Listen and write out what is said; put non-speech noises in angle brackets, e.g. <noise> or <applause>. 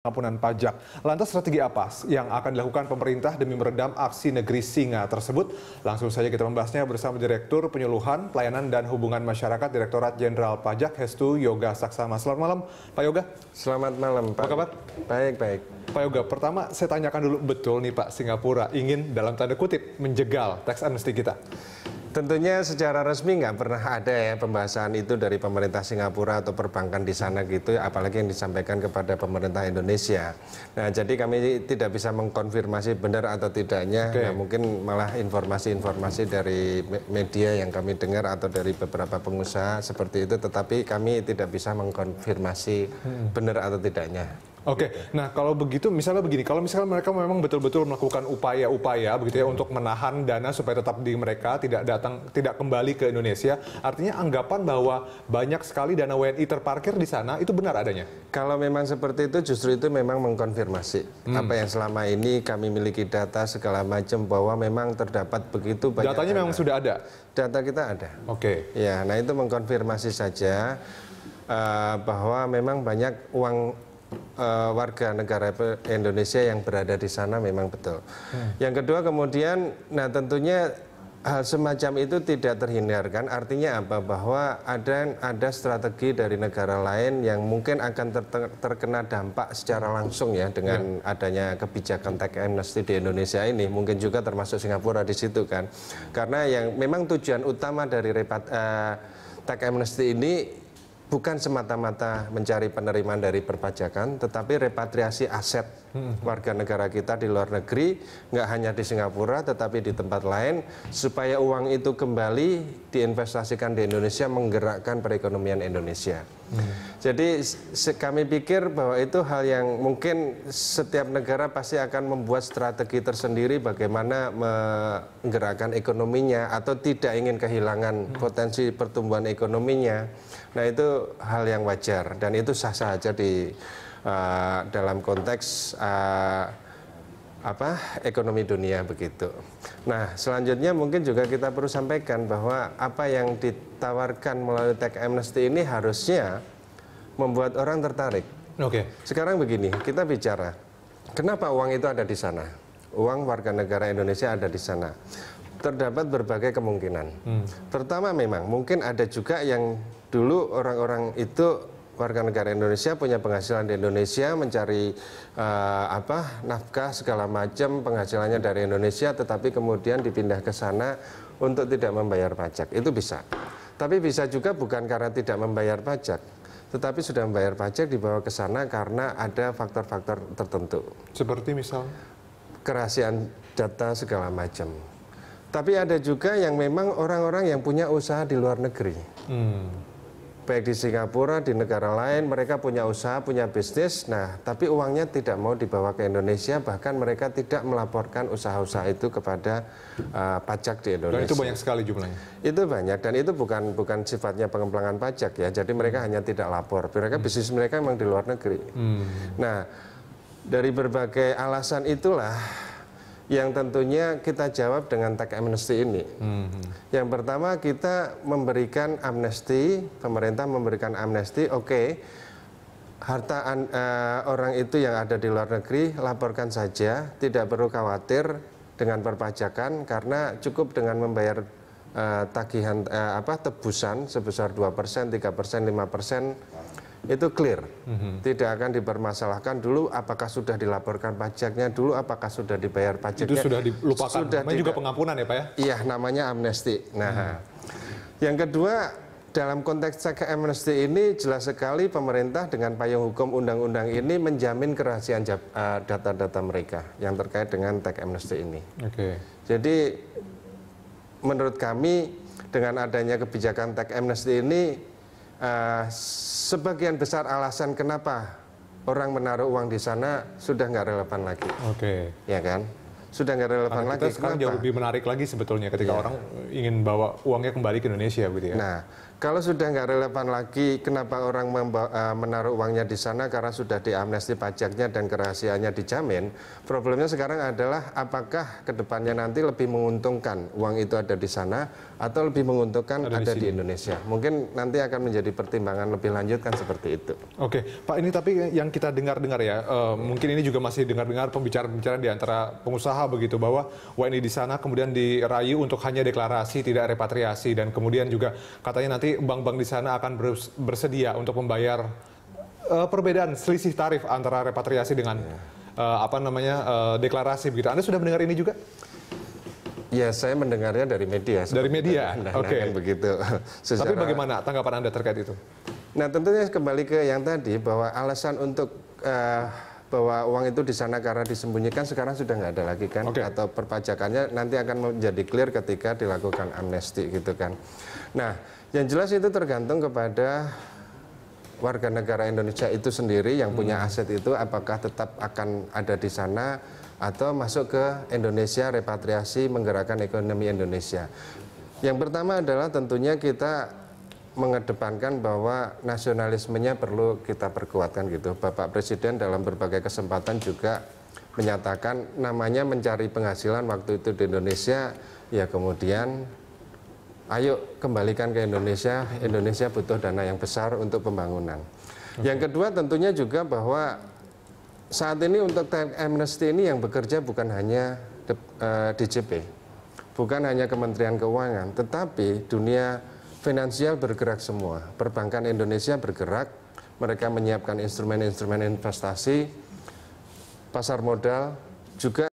pengampunan pajak. Lantas strategi apa yang akan dilakukan pemerintah demi meredam aksi negeri singa tersebut? Langsung saja kita membahasnya bersama Direktur Penyuluhan Pelayanan dan Hubungan Masyarakat Direktorat Jenderal Pajak Hestu Yoga Saksama. Selamat malam Pak Yoga. Selamat malam Pak. Apa kabar? Baik, baik. Pak Yoga, pertama saya tanyakan dulu betul nih Pak Singapura ingin dalam tanda kutip menjegal tax amnesty kita. Tentunya secara resmi nggak pernah ada ya pembahasan itu dari pemerintah Singapura atau perbankan di sana gitu, apalagi yang disampaikan kepada pemerintah Indonesia. Nah, jadi kami tidak bisa mengkonfirmasi benar atau tidaknya. Okay. Nah, mungkin malah informasi-informasi dari media yang kami dengar atau dari beberapa pengusaha seperti itu, tetapi kami tidak bisa mengkonfirmasi hmm. benar atau tidaknya. Oke, okay. Gitu. nah kalau begitu misalnya begini, kalau misalnya mereka memang betul-betul melakukan upaya-upaya begitu ya untuk menahan dana supaya tetap di mereka tidak datang tidak kembali ke Indonesia, artinya anggapan bahwa banyak sekali dana WNI terparkir di sana itu benar adanya? Kalau memang seperti itu justru itu memang mengkonfirmasi hmm. apa yang selama ini kami miliki data segala macam bahwa memang terdapat begitu banyak. Datanya dana. memang sudah ada. Data kita ada. Oke. Okay. Ya, nah itu mengkonfirmasi saja uh, bahwa memang banyak uang uh, warga negara Indonesia yang berada di sana memang betul. Hmm. Yang kedua kemudian, nah tentunya hal semacam itu tidak terhindarkan. Artinya apa? Bahwa ada ada strategi dari negara lain yang mungkin akan ter, terkena dampak secara langsung ya dengan hmm. adanya kebijakan tax amnesty di Indonesia ini. Mungkin juga termasuk Singapura di situ kan. Karena yang memang tujuan utama dari repat, uh, amnesty ini bukan semata-mata mencari penerimaan dari perpajakan, tetapi repatriasi aset warga negara kita di luar negeri, nggak hanya di Singapura tetapi di tempat lain, supaya uang itu kembali diinvestasikan di Indonesia menggerakkan perekonomian Indonesia. Hmm. Jadi kami pikir bahwa itu hal yang mungkin setiap negara pasti akan membuat strategi tersendiri bagaimana menggerakkan ekonominya atau tidak ingin kehilangan hmm. potensi pertumbuhan ekonominya. Nah itu hal yang wajar dan itu sah-sah saja di uh, dalam konteks uh, apa ekonomi dunia begitu. Nah, selanjutnya mungkin juga kita perlu sampaikan bahwa apa yang ditawarkan melalui tech amnesty ini harusnya membuat orang tertarik. Oke. Okay. Sekarang begini, kita bicara kenapa uang itu ada di sana? Uang warga negara Indonesia ada di sana. Terdapat berbagai kemungkinan. Hmm. Pertama memang mungkin ada juga yang dulu orang-orang itu warga negara Indonesia punya penghasilan di Indonesia mencari uh, apa nafkah segala macam penghasilannya dari Indonesia tetapi kemudian dipindah ke sana untuk tidak membayar pajak itu bisa tapi bisa juga bukan karena tidak membayar pajak tetapi sudah membayar pajak dibawa ke sana karena ada faktor-faktor tertentu seperti misal kerahasiaan data segala macam tapi ada juga yang memang orang-orang yang punya usaha di luar negeri hmm baik di Singapura, di negara lain, mereka punya usaha, punya bisnis, nah tapi uangnya tidak mau dibawa ke Indonesia, bahkan mereka tidak melaporkan usaha-usaha itu kepada uh, pajak di Indonesia. Dan itu banyak sekali jumlahnya? Itu banyak, dan itu bukan bukan sifatnya pengembangan pajak ya, jadi mereka hmm. hanya tidak lapor, mereka hmm. bisnis mereka memang di luar negeri. Hmm. Nah, dari berbagai alasan itulah yang tentunya kita jawab dengan tak amnesty ini. Hmm. Yang pertama kita memberikan amnesti, pemerintah memberikan amnesti, oke, okay, harta an, uh, orang itu yang ada di luar negeri laporkan saja, tidak perlu khawatir dengan perpajakan karena cukup dengan membayar uh, tagihan uh, apa tebusan sebesar persen, lima persen itu clear. Mm-hmm. Tidak akan dipermasalahkan dulu apakah sudah dilaporkan pajaknya dulu, apakah sudah dibayar pajaknya. Itu sudah dilupakan. Sudah namanya juga pengampunan ya Pak ya? Iya, namanya amnesti. Nah, mm-hmm. yang kedua dalam konteks cek amnesti ini jelas sekali pemerintah dengan payung hukum undang-undang ini menjamin kerahasiaan eh, data-data mereka yang terkait dengan tech amnesti ini. Okay. Jadi menurut kami dengan adanya kebijakan tech amnesty ini uh, sebagian besar alasan kenapa orang menaruh uang di sana sudah nggak relevan lagi. Oke. Okay. Ya kan? Sudah nggak relevan Karena lagi. Kita sekarang kenapa? jauh lebih menarik lagi sebetulnya ketika ya. orang ingin bawa uangnya kembali ke Indonesia gitu ya. Nah, kalau sudah nggak relevan lagi, kenapa orang membawa, eh, menaruh uangnya di sana karena sudah diamnesti pajaknya dan kerahasiaannya dijamin? Problemnya sekarang adalah apakah kedepannya nanti lebih menguntungkan uang itu ada di sana atau lebih menguntungkan ada, ada di, di Indonesia? Mungkin nanti akan menjadi pertimbangan lebih lanjut kan seperti itu. Oke, Pak ini tapi yang kita dengar-dengar ya, uh, mungkin ini juga masih dengar-dengar pembicaraan-pembicaraan di antara pengusaha begitu bahwa WNI ini di sana kemudian dirayu untuk hanya deklarasi tidak repatriasi dan kemudian juga katanya nanti bank-bank di sana akan bersedia untuk membayar uh, perbedaan selisih tarif antara repatriasi dengan uh, apa namanya uh, deklarasi begitu. Anda sudah mendengar ini juga? Ya, saya mendengarnya dari media. Dari media, kan oke. Okay. <laughs> Begitu. Secara... Tapi bagaimana tanggapan Anda terkait itu? Nah, tentunya kembali ke yang tadi bahwa alasan untuk uh, bahwa uang itu di sana karena disembunyikan sekarang sudah nggak ada lagi kan okay. atau perpajakannya nanti akan menjadi clear ketika dilakukan amnesti gitu kan. Nah, yang jelas itu tergantung kepada warga negara Indonesia itu sendiri yang punya hmm. aset itu apakah tetap akan ada di sana atau masuk ke Indonesia repatriasi menggerakkan ekonomi Indonesia. Yang pertama adalah tentunya kita mengedepankan bahwa nasionalismenya perlu kita perkuatkan gitu. Bapak Presiden dalam berbagai kesempatan juga menyatakan namanya mencari penghasilan waktu itu di Indonesia ya kemudian ayo kembalikan ke Indonesia, Indonesia butuh dana yang besar untuk pembangunan. Yang kedua tentunya juga bahwa saat ini untuk amnesty ini yang bekerja bukan hanya DJP, eh, bukan hanya Kementerian Keuangan, tetapi dunia finansial bergerak semua. Perbankan Indonesia bergerak, mereka menyiapkan instrumen-instrumen investasi, pasar modal, juga